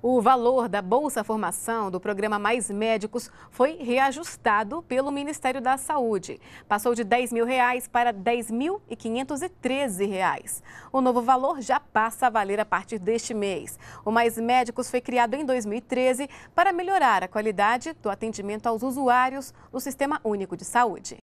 O valor da Bolsa Formação do programa Mais Médicos foi reajustado pelo Ministério da Saúde. Passou de R$ 10 mil reais para R$ 10.513. O novo valor já passa a valer a partir deste mês. O Mais Médicos foi criado em 2013 para melhorar a qualidade do atendimento aos usuários do Sistema Único de Saúde.